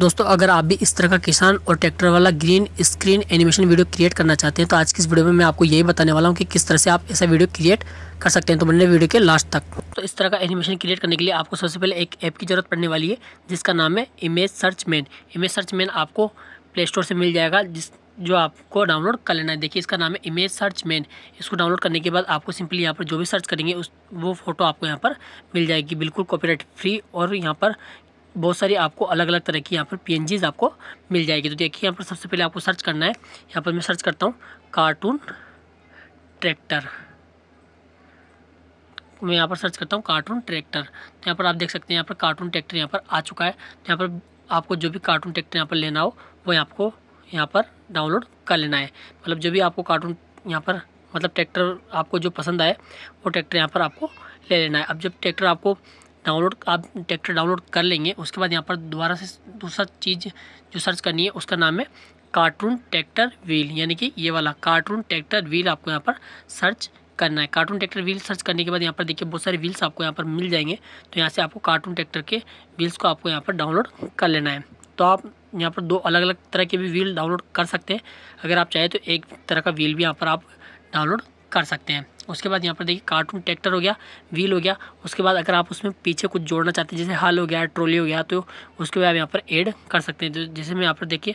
दोस्तों अगर आप भी इस तरह का किसान और ट्रैक्टर वाला green screen animation video create करना चाहते हैं तो आज की इस वीडियो में मैं आपको यही बताने वाला हूँ कि किस तरह से आप ऐसा वीडियो क्रिएट कर सकते हैं तो बने वीडियो के लास्ट तक तो इस तरह का एनिमेशन क्रिएट करने के लिए आपको सबसे पहले एक ऐप की ज़रूरत पड़ने वाली है जिसका नाम है image search man image search man आपको प्ले स्टोर से मिल जाएगा जिस जो आपको डाउनलोड कर लेना है देखिए इसका नाम है इमेज सर्च मैन इसको डाउनलोड करने के बाद आपको सिंपली यहाँ पर जो भी सर्च करेंगे उस वो फ़ोटो आपको यहाँ पर मिल जाएगी बिल्कुल कॉपीराइट फ्री और यहाँ पर बहुत सारी आपको अलग अलग तरह की यहाँ पर पी आपको मिल जाएगी तो देखिए यहाँ पर सबसे पहले आपको सर्च करना है यहाँ पर मैं सर्च करता हूँ कार्टून ट्रैक्टर मैं यहाँ पर सर्च करता हूँ कार्टून ट्रैक्टर तो यहाँ पर आप देख सकते हैं यहाँ पर कार्टून ट्रैक्टर यहाँ पर आ चुका है तो यहाँ पर आपको जो भी कार्टून ट्रैक्टर यहाँ पर लेना हो वो आपको यहाँ पर डाउनलोड कर लेना है मतलब जो भी आपको कार्टून यहाँ पर मतलब ट्रैक्टर आपको जो पसंद आए वो ट्रैक्टर यहाँ पर आपको ले लेना है अब जब ट्रैक्टर आपको डाउनलोड आप ट्रैक्टर डाउनलोड कर लेंगे उसके बाद यहाँ पर दोबारा से दूसरा चीज़ जो सर्च करनी है उसका नाम है कार्टून ट्रैक्टर व्हील यानी कि ये वाला कार्टून ट्रैक्टर व्हील आपको यहाँ पर सर्च करना है कार्टून ट्रैक्टर व्हील सर्च करने के बाद यहाँ पर देखिए बहुत सारे व्हील्स आपको यहाँ पर मिल जाएंगे तो यहाँ से आपको कार्टून ट्रैक्टर के व्हील्स को आपको यहाँ पर डाउनलोड कर लेना है तो आप यहाँ पर दो अलग अलग तरह के भी व्हील डाउनलोड कर सकते हैं अगर आप चाहें तो एक तरह का व्हील भी यहाँ पर आप डाउनलोड कर सकते हैं उसके बाद यहाँ पर देखिए कार्टून ट्रैक्टर हो गया व्हील हो गया उसके बाद अगर आप उसमें पीछे कुछ जोड़ना चाहते हैं जैसे हल हो गया ट्रोली हो गया तो उसके बाद यहाँ पर ऐड कर सकते हैं तो जैसे मैं यहाँ पर देखिए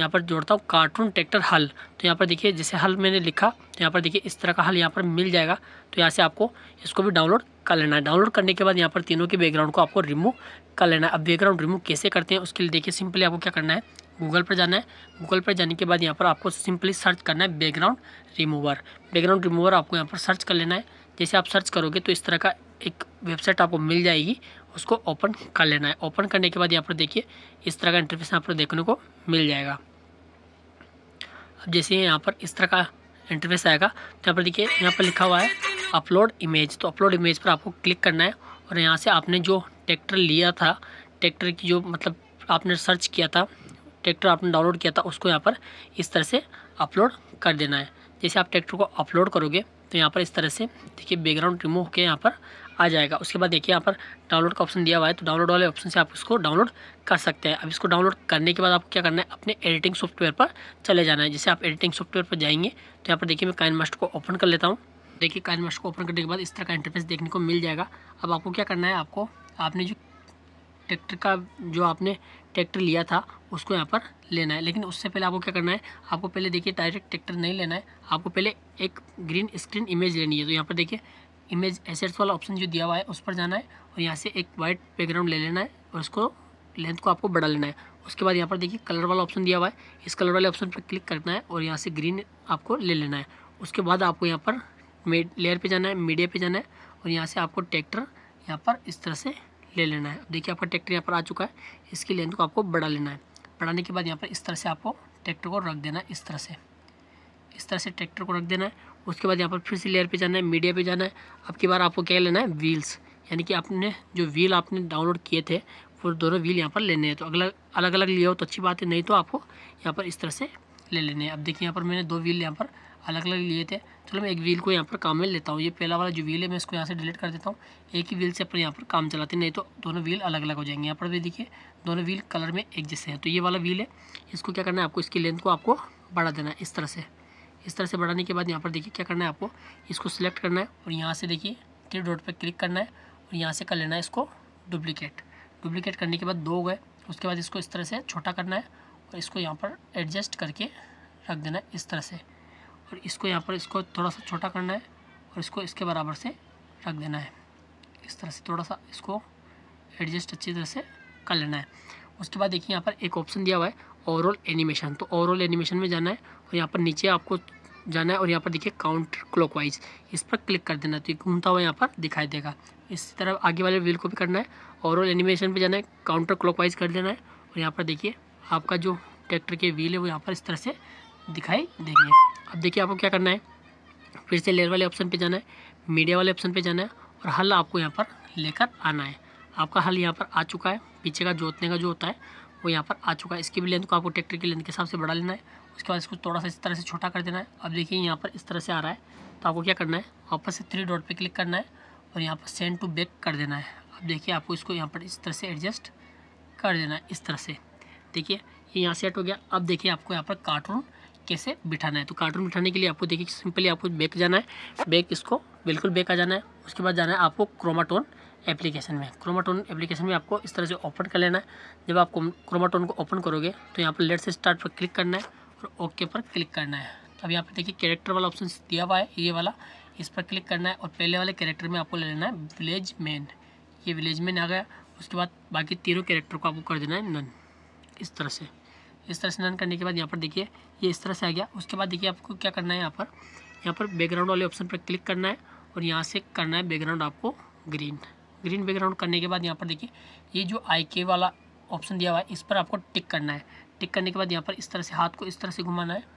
यहाँ पर जोड़ता हूँ कार्टून ट्रैक्टर हल तो यहाँ पर देखिए जैसे हल मैंने लिखा तो यहाँ पर देखिए इस तरह का हल यहाँ पर मिल जाएगा तो यहाँ से आपको इसको भी डाउनलोड कर लेना है डाउनलोड करने के बाद यहाँ पर तीनों के बैकग्राउंड को आपको रिमूव कर लेना है अब बैकग्राउंड रिमूव कैसे करते हैं उसके लिए देखिए सिंपली आपको क्या करना है गूगल पर जाना है गूगल पर जाने के बाद यहाँ पर आपको सिंपली सर्च करना है बैकग्राउंड रिमूवर बैकग्राउंड रिमूवर आपको यहाँ पर सर्च कर लेना है जैसे आप सर्च करोगे तो इस तरह का एक वेबसाइट आपको मिल जाएगी उसको ओपन कर लेना है ओपन करने के बाद यहाँ पर देखिए इस तरह का इंटरफेस यहाँ पर देखने को मिल जाएगा अब जैसे यहाँ पर इस तरह का इंटरफेस आएगा तो यहाँ पर देखिए यहाँ पर लिखा हुआ है अपलोड इमेज तो अपलोड इमेज पर आपको क्लिक करना है और यहाँ से आपने जो ट्रैक्टर लिया था ट्रैक्टर की जो मतलब आपने सर्च किया था ट्रैक्टर आपने डाउनलोड किया था उसको यहाँ पर इस तरह से अपलोड कर देना है जैसे आप ट्रैक्टर को अपलोड करोगे तो यहाँ पर इस तरह से देखिए बैकग्राउंड रिमूव होकर यहाँ पर आ जाएगा उसके बाद देखिए यहाँ पर डाउनलोड का ऑप्शन दिया हुआ है तो डाउनलोड वाले ऑप्शन से आप इसको डाउनलोड कर सकते हैं अब इसको डाउनलोड करने के बाद आपको क्या करना है अपने एडिटिंग सॉफ्टवेयर पर चले जाना है जैसे आप एडिटिंग सॉफ्टवेयर पर जाएंगे तो यहाँ पर देखिए मैं काइन मास्टर को ओपन कर लेता हूँ देखिए काइन मास्टर को ओपन करने के बाद इस तरह का इंटरफेस देखने को मिल जाएगा अब आपको क्या करना है आपको आपने जो ट्रैक्टर का जो आपने ट्रैक्टर लिया था उसको यहाँ पर लेना है लेकिन उससे पहले आपको क्या करना है आपको पहले देखिए डायरेक्ट ट्रैक्टर नहीं लेना है आपको पहले एक ग्रीन स्क्रीन इमेज लेनी है तो यहाँ पर देखिए इमेज एसेट्स वाला ऑप्शन जो दिया हुआ है उस पर जाना है और यहाँ से एक वाइट बैकग्राउंड ले लेना है और उसको लेंथ को आपको बढ़ा लेना है उसके बाद यहाँ पर देखिए कलर वाला ऑप्शन दिया हुआ है इस कलर वाले ऑप्शन पर क्लिक करना है और यहाँ से ग्रीन आपको ले लेना है उसके बाद आपको यहाँ पर लेयर पर जाना है मीडिया पर जाना है और यहाँ से आपको ट्रैक्टर यहाँ पर इस तरह से ले लेना है देखिए आपका ट्रैक्टर यहाँ पर आ चुका है इसकी लेंथ को आपको बढ़ा लेना है बढ़ाने के बाद यहाँ पर इस तरह से आपको ट्रैक्टर को रख देना है इस तरह से इस तरह से ट्रैक्टर को रख देना है उसके बाद यहाँ पर फिर से लेयर पर जाना है मीडिया पर जाना है अब की बार आपको क्या लेना है व्हील्स यानी कि आपने जो व्हील आपने डाउनलोड किए थे वो दोनों व्हील यहाँ पर लेने हैं तो अगला अलग अलग लिया हो तो अच्छी बात है नहीं तो आपको यहाँ पर इस तरह से ले लेने हैं अब देखिए यहाँ पर मैंने दो व्हील यहाँ पर अलग अलग लिए थे चलो मैं एक व्हील को यहाँ पर काम में लेता हूँ ये पहला वाला जो व्हील है मैं इसको यहाँ से डिलीट कर देता हूँ एक ही व्हील से अपने यहाँ पर काम चलाते हैं नहीं तो दोनों व्हील अलग अलग हो जाएंगे यहाँ पर भी देखिए दोनों व्हील कलर में एक जैसे हैं तो ये वाला व्हील है इसको क्या करना है आपको इसकी लेंथ को आपको बढ़ा देना है इस तरह से इस तरह से बढ़ाने के बाद यहाँ पर देखिए क्या करना है आपको इसको सिलेक्ट करना है और यहाँ से देखिए थ्री डॉट पर क्लिक करना है और यहाँ से कर लेना है इसको डुप्लिकेट डुप्लिकेट करने के बाद दो गए उसके बाद इसको इस तरह से छोटा करना है और इसको यहाँ पर एडजस्ट करके रख देना है इस तरह से और इसको यहाँ पर इसको थोड़ा सा छोटा करना है और इसको इसके बराबर से रख देना है इस तरह से थोड़ा सा इसको एडजस्ट अच्छी तरह से कर लेना है उसके बाद देखिए यहाँ पर एक ऑप्शन दिया हुआ है ओवरऑल एनिमेशन तो ओवरऑल एनिमेशन में जाना है और यहाँ पर नीचे आपको जाना है और यहाँ पर देखिए काउंटर क्लॉकवाइज इस पर क्लिक कर देना तो ये घूमता हुआ यहाँ पर दिखाई देगा इसी तरह आगे वाले व्हील को भी करना है ओवरऑल एनिमेशन पे जाना है काउंटर क्लॉकवाइज कर देना है और यहाँ पर देखिए आपका जो ट्रैक्टर के व्हील है वो यहाँ पर इस तरह से दिखाई देंगे अब देखिए आपको क्या करना है फिर से लेयर वाले ऑप्शन पे जाना है मीडिया वाले ऑप्शन पे जाना है और हल आपको यहाँ पर लेकर आना है आपका हल यहाँ पर आ चुका है पीछे का जोतने का जो होता है वो यहाँ पर आ चुका है इसकी भी लेंथ को आपको ट्रैक्टर की लेंथ के हिसाब से बढ़ा लेना है उसके बाद इसको थोड़ा सा इस तरह से छोटा कर देना है अब देखिए यहाँ पर इस तरह से आ रहा है तो आपको क्या करना है वापस से थ्री डॉट पर क्लिक करना है और यहाँ पर सेंड टू बैक कर देना है अब देखिए आपको इसको यहाँ पर इस तरह से एडजस्ट कर देना है इस तरह से देखिए ये यहाँ सेट हो गया अब देखिए आपको यहाँ पर कार्टून कैसे बिठाना है तो कार्टून बिठाने के लिए आपको देखिए सिंपली आपको बेक जाना है बेक इसको बिल्कुल बेक आ जाना है उसके बाद जाना है आपको क्रोमाटोन एप्लीकेशन में क्रोमाटोन एप्लीकेशन में आपको इस तरह से ओपन कर लेना है जब आप क्रोमाटोन को ओपन करोगे तो यहाँ पर लेट से स्टार्ट पर क्लिक करना है और ओके पर क्लिक करना है अब यहाँ पर देखिए कैरेक्टर वाला ऑप्शन दिया हुआ है ये वाला इस पर क्लिक करना है और पहले वाले कैरेक्टर में आपको ले लेना है विलेज मैन ये विलेज मैन आ गया उसके बाद बाकी तीनों कैरेक्टर को आपको कर देना है नन इस तरह से इस तरह से रन करने के बाद यहाँ पर देखिए ये इस तरह से आ गया उसके बाद देखिए आपको क्या करना है यहाँ पर यहाँ पर बैकग्राउंड वाले ऑप्शन पर क्लिक करना है और यहाँ से करना है बैकग्राउंड आपको ग्रीन ग्रीन बैकग्राउंड करने के बाद यहाँ पर देखिए ये जो आई के वाला ऑप्शन दिया हुआ है इस पर आपको टिक करना है टिक करने के बाद यहाँ पर इस तरह से हाथ को इस तरह से घुमाना है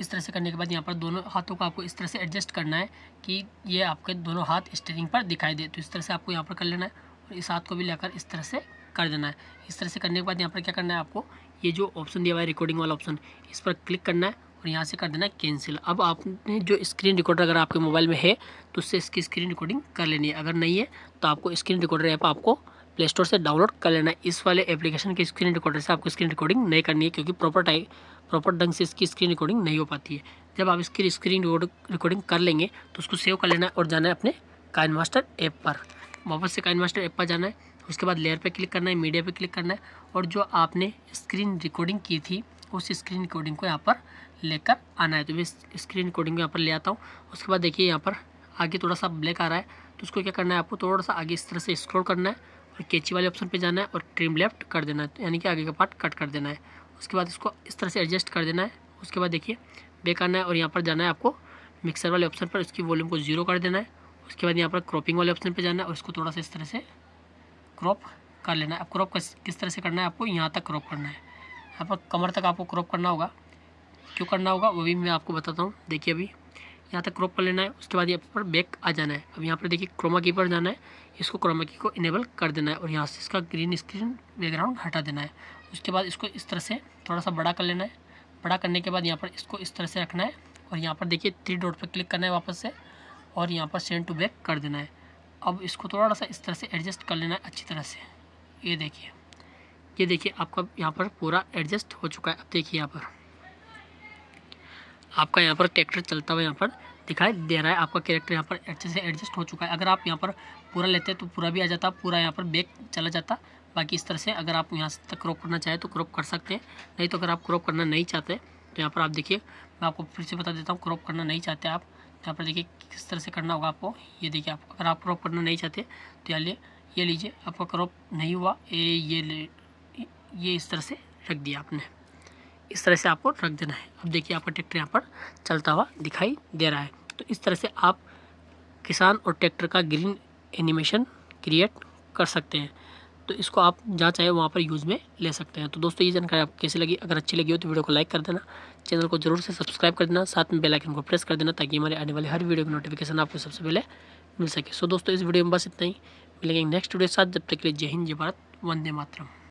इस तरह से करने के बाद यहाँ पर दोनों हाथों को आपको इस तरह से एडजस्ट करना है कि ये आपके दोनों हाथ स्टेयरिंग पर दिखाई दे तो इस तरह से आपको यहाँ पर कर लेना है और इस हाथ को भी लेकर इस तरह से कर देना है इस तरह से करने के बाद यहाँ पर क्या करना है आपको ये जो ऑप्शन दिया हुआ है रिकॉर्डिंग वाला ऑप्शन इस पर क्लिक करना है और यहाँ से कर देना है कैंसिल अब आपने जो स्क्रीन रिकॉर्डर अगर आपके मोबाइल में है तो उससे इसकी स्क्रीन रिकॉर्डिंग कर लेनी है अगर नहीं है तो आपको स्क्रीन रिकॉर्डर ऐप आपको प्ले स्टोर से डाउनलोड कर लेना है इस वाले एप्लीकेशन के स्क्रीन रिकॉर्डर से आपको स्क्रीन रिकॉर्डिंग नहीं करनी है क्योंकि प्रॉपर टाइप प्रॉपर ढंग से इसकी स्क्रीन रिकॉर्डिंग नहीं हो पाती है जब आप इसकी स्क्रीन रिकॉर्डिंग कर लेंगे तो उसको सेव कर लेना है और जाना है अपने काइन मास्टर ऐप पर वापस से काइन मास्टर ऐप पर जाना है उसके बाद लेयर पे क्लिक करना है मीडिया पे क्लिक करना है और जो आपने स्क्रीन रिकॉर्डिंग की थी उस स्क्रीन रिकॉर्डिंग को यहाँ पर लेकर आना है तो मैं स्क्रीन रिकॉर्डिंग को यहाँ पर ले आता हूँ उसके बाद देखिए यहाँ पर आगे थोड़ा सा ब्लैक आ रहा है तो उसको क्या करना है आपको थोड़ा सा आगे इस तरह से स्क्रॉल करना है और कैची वाले ऑप्शन पे जाना है और ट्रिम लेफ्ट कर देना है तो यानी कि आगे का पार्ट कट कर देना है उसके बाद इसको इस तरह से एडजस्ट कर देना है उसके बाद देखिए बेक आना है और यहाँ पर जाना है आपको मिक्सर वाले ऑप्शन पर उसकी वॉल्यूम को जीरो कर देना है उसके बाद यहाँ पर क्रॉपिंग वाले ऑप्शन पर जाना है और इसको थोड़ा सा इस तरह से क्रॉप कर लेना है अब क्रॉप किस तरह से करना है आपको यहाँ तक क्रॉप करना है यहाँ पर कमर तक आपको क्रॉप करना होगा क्यों करना होगा वो भी मैं आपको बताता हूँ देखिए अभी यहाँ तक क्रॉप कर लेना है उसके बाद यहाँ पर बैक आ जाना है अब यहाँ पर देखिए क्रोमा की पर जाना है इसको क्रोमा की को इनेबल कर देना है और यहाँ से इसका ग्रीन स्क्रीन बैकग्राउंड हटा देना है उसके बाद इसको इस तरह से थोड़ा सा बड़ा कर लेना है बड़ा करने के बाद यहाँ पर इसको इस तरह से रखना है और यहाँ पर देखिए थ्री डॉट पर क्लिक करना है वापस से और यहाँ पर सेंड टू बैक कर देना है अब इसको थोड़ा सा इस तरह से एडजस्ट कर लेना है अच्छी तरह से ये देखिए ये देखिए आपका यहाँ पर पूरा एडजस्ट हो चुका है अब देखिए यहाँ पर आपका यहाँ पर ट्रैक्टर चलता हुआ यहाँ पर दिखाई दे रहा है आपका कैरेक्टर यहाँ पर अच्छे से एडजस्ट हो चुका है अगर आप यहाँ पर पूरा लेते तो पूरा भी आ जाता पूरा यहाँ पर बैक चला जाता बाकी इस तरह से अगर आप यहाँ तक क्रॉप करना चाहें तो क्रॉप कर सकते हैं नहीं तो अगर आप क्रॉप करना नहीं चाहते तो यहाँ पर आप देखिए मैं आपको फिर से बता देता हूँ क्रॉप करना नहीं चाहते आप यहाँ पर देखिए किस तरह से करना होगा आपको ये देखिए आप अगर आप क्रॉप करना नहीं चाहते तो यहाँ ये लीजिए आपका क्रॉप नहीं हुआ ये ये ले ये इस तरह से रख दिया आपने इस तरह से आपको रख देना है अब देखिए आपका ट्रैक्टर यहाँ पर चलता हुआ दिखाई दे रहा है तो इस तरह से आप किसान और ट्रैक्टर का ग्रीन एनिमेशन क्रिएट कर सकते हैं तो इसको आप जहाँ चाहे वहाँ पर यूज़ में ले सकते हैं तो दोस्तों ये जानकारी आपको कैसी लगी अगर अच्छी लगी हो तो वीडियो को लाइक कर देना चैनल को जरूर से सब्सक्राइब कर देना साथ में बेल आइकन को प्रेस कर देना ताकि हमारे आने वाले हर वीडियो की नोटिफिकेशन आपको सबसे पहले मिल सके सो दोस्तों इस वीडियो में बस इतना ही मिलेंगे नेक्स्ट वीडियो के साथ जब तक के लिए जय हिंद जय भारत वंदे मातरम